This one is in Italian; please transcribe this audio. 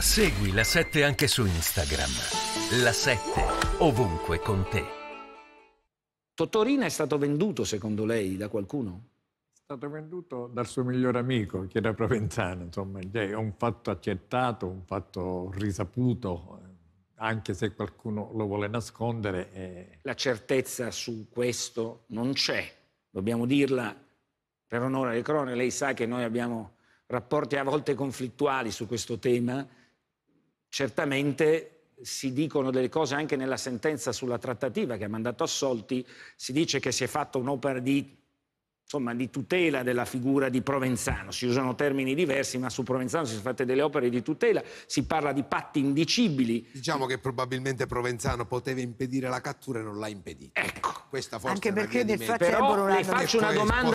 Segui la 7 anche su Instagram. La 7 ovunque con te. Totorina è stato venduto secondo lei da qualcuno? È stato venduto dal suo migliore amico, che era provenzano, insomma, è un fatto accettato, un fatto risaputo, anche se qualcuno lo vuole nascondere. È... La certezza su questo non c'è, dobbiamo dirla per onore alle crone, lei sa che noi abbiamo rapporti a volte conflittuali su questo tema certamente si dicono delle cose anche nella sentenza sulla trattativa che ha mandato assolti, si dice che si è fatta un'opera di, insomma, di, tutela della figura di Provenzano, si usano termini diversi ma su Provenzano si sono fatte delle opere di tutela, si parla di patti indicibili. Diciamo che probabilmente Provenzano poteva impedire la cattura e non l'ha impedita. Ecco. Questa forse anche perché ne facebbero una domanda.